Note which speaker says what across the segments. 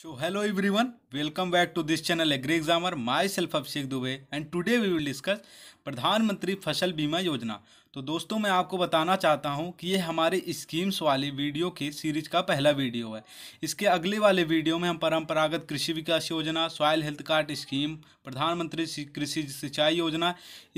Speaker 1: So hello welcome back to this channel agri examiner Examiner, self Abhishek Dubey and today we will discuss Pradhan Mantri Fasal बीमा योजना तो दोस्तों मैं आपको बताना चाहता हूं कि ये हमारे स्कीम्स वाली वीडियो के सीरीज का पहला वीडियो है इसके अगले वाले वीडियो में हम परंपरागत कृषि विकास योजना सॉयल हेल्थ कार्ड स्कीम प्रधानमंत्री कृषि सिंचाई योजना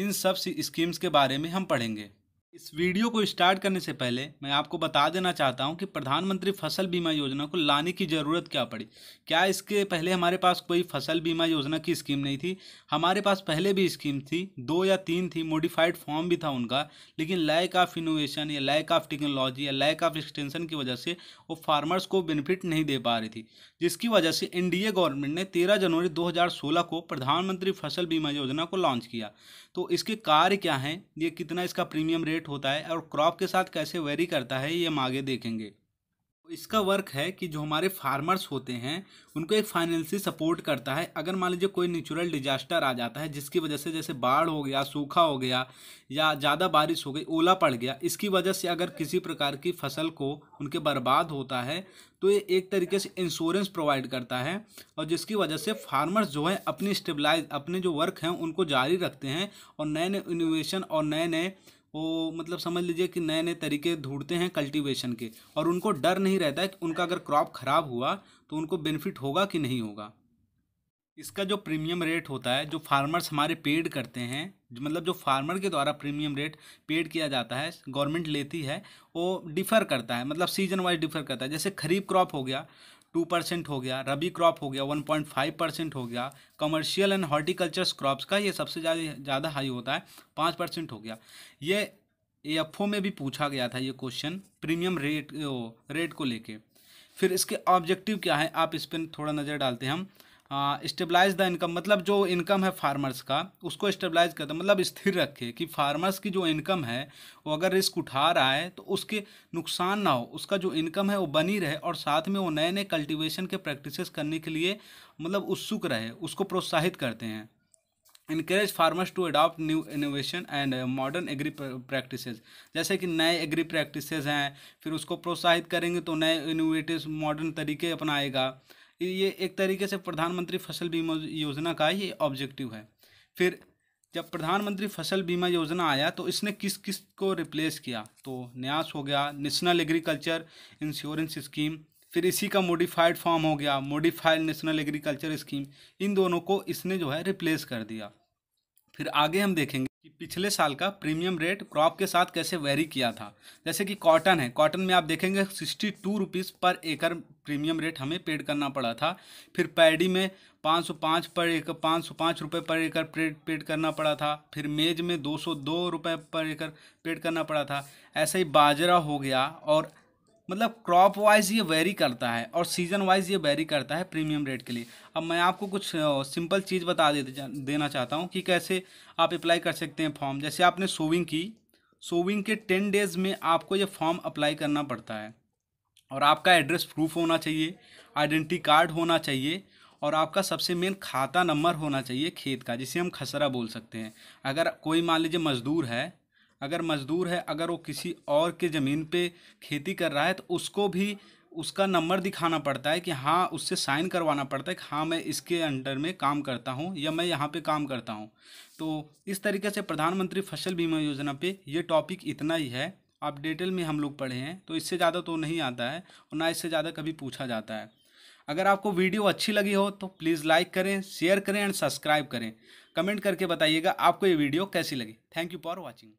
Speaker 1: इन सब स्कीम्स के बारे में हम पढ़ेंगे इस वीडियो को स्टार्ट करने से पहले मैं आपको बता देना चाहता हूं कि प्रधानमंत्री फसल बीमा योजना को लाने की ज़रूरत क्या पड़ी क्या इसके पहले हमारे पास कोई फसल बीमा योजना की स्कीम नहीं थी हमारे पास पहले भी स्कीम थी दो या तीन थी मॉडिफाइड फॉर्म भी था उनका लेकिन लैक ऑफ इनोवेशन या लैक ऑफ टेक्नोलॉजी या लैक ऑफ एक्सटेंशन की वजह से वो फार्मर्स को बेनिफिट नहीं दे पा रही थी जिसकी वजह से एन गवर्नमेंट ने तेरह जनवरी दो को प्रधानमंत्री फसल बीमा योजना को लॉन्च किया तो इसके कार्य क्या हैं ये कितना इसका प्रीमियम रेट रेट होता है और क्रॉप के साथ कैसे वेरी करता है ये हम आगे देखेंगे इसका वर्क है कि जो हमारे फार्मर्स होते हैं उनको एक फाइनेंशियल सपोर्ट करता है अगर मान लीजिए कोई नेचुरल डिजास्टर आ जाता है जिसकी वजह से जैसे बाढ़ हो गया सूखा हो गया या ज़्यादा बारिश हो गई ओला पड़ गया इसकी वजह से अगर किसी प्रकार की फसल को उनके बर्बाद होता है तो ये एक तरीके से इंश्योरेंस प्रोवाइड करता है और जिसकी वजह से फार्मर्स जो है अपनी स्टेबलाइज अपने जो वर्क हैं उनको जारी रखते हैं और नए नए इनोवेशन और नए नए वो मतलब समझ लीजिए कि नए नए तरीके ढूंढते हैं कल्टीवेशन के और उनको डर नहीं रहता है कि उनका अगर क्रॉप ख़राब हुआ तो उनको बेनिफिट होगा कि नहीं होगा इसका जो प्रीमियम रेट होता है जो फार्मर्स हमारे पेड करते हैं मतलब जो फार्मर के द्वारा प्रीमियम रेट पेड किया जाता है गवर्नमेंट लेती है वो डिफ़र करता है मतलब सीजन वाइज डिफ़र करता है जैसे खरीफ क्रॉप हो गया टू परसेंट हो गया रबी क्रॉप हो गया वन पॉइंट फाइव परसेंट हो गया कमर्शियल एंड हॉर्टिकल्चर क्रॉप्स का ये सबसे ज़्यादा ज़्यादा हाई होता है पाँच परसेंट हो गया ये एफ में भी पूछा गया था ये क्वेश्चन प्रीमियम रेट रेट को लेके फिर इसके ऑब्जेक्टिव क्या है आप इस पर थोड़ा नज़र डालते हैं हम स्टेबलाइज द इनकम मतलब जो इनकम है फार्मर्स का उसको स्टेबलाइज करता मतलब स्थिर रखे कि फार्मर्स की जो इनकम है वो अगर रिस्क उठा रहा है तो उसके नुकसान ना हो उसका जो इनकम है वो बनी रहे और साथ में वो नए नए कल्टिवेशन के प्रैक्टिसेस करने के लिए मतलब उत्सुक रहे उसको प्रोत्साहित करते हैं encourage farmers to adopt new innovation and modern agri practices जैसे कि नए एग्री प्रैक्टिसेज हैं फिर उसको प्रोत्साहित करेंगे तो नए इनोवेटिव मॉडर्न तरीके अपनाएगा ये एक तरीके से प्रधानमंत्री फसल बीमा योजना का ये ऑब्जेक्टिव है फिर जब प्रधानमंत्री फसल बीमा योजना आया तो इसने किस किस को रिप्लेस किया तो न्यास हो गया नेशनल एग्रीकल्चर इंश्योरेंस स्कीम फिर इसी का मॉडिफाइड फॉर्म हो गया मॉडिफाइड नेशनल एग्रीकल्चर स्कीम इन दोनों को इसने जो है रिप्लेस कर दिया फिर आगे हम देखेंगे पिछले साल का प्रीमियम रेट क्रॉप के साथ कैसे वेरी किया था जैसे कि कॉटन है कॉटन में आप देखेंगे सिक्सटी टू रुपीज़ पर एकड़ प्रीमियम रेट हमें पेड करना पड़ा था फिर पैडी में पाँच सौ पाँच पर एक पाँच सौ पाँच रुपये पर एकड़ पेड पेड करना पड़ा था फिर मेज में दो सौ दो रुपये पर एकड़ पेड करना पड़ा था ऐसे ही बाजरा हो गया और मतलब क्रॉप वाइज ये वेरी करता है और सीजन वाइज ये वेरी करता है प्रीमियम रेट के लिए अब मैं आपको कुछ सिंपल चीज़ बता दे देना चाहता हूँ कि कैसे आप अप्लाई कर सकते हैं फॉर्म जैसे आपने सोविंग की सोविंग के टेन डेज़ में आपको ये फॉर्म अप्लाई करना पड़ता है और आपका एड्रेस प्रूफ होना चाहिए आइडेंटिटी कार्ड होना चाहिए और आपका सबसे मेन खाता नंबर होना चाहिए खेत का जिसे हम खसरा बोल सकते हैं अगर कोई मान लीजिए मज़दूर है अगर मज़दूर है अगर वो किसी और के ज़मीन पे खेती कर रहा है तो उसको भी उसका नंबर दिखाना पड़ता है कि हाँ उससे साइन करवाना पड़ता है कि हाँ मैं इसके अंडर में काम करता हूँ या मैं यहाँ पे काम करता हूँ तो इस तरीके से प्रधानमंत्री फसल बीमा योजना पे ये टॉपिक इतना ही है आप डिटेल में हम लोग पढ़े हैं तो इससे ज़्यादा तो नहीं आता है और ना इससे ज़्यादा कभी पूछा जाता है अगर आपको वीडियो अच्छी लगी हो तो प्लीज़ लाइक करें शेयर करें एंड सब्सक्राइब करें कमेंट करके बताइएगा आपको ये वीडियो कैसी लगी थैंक यू फॉर वॉचिंग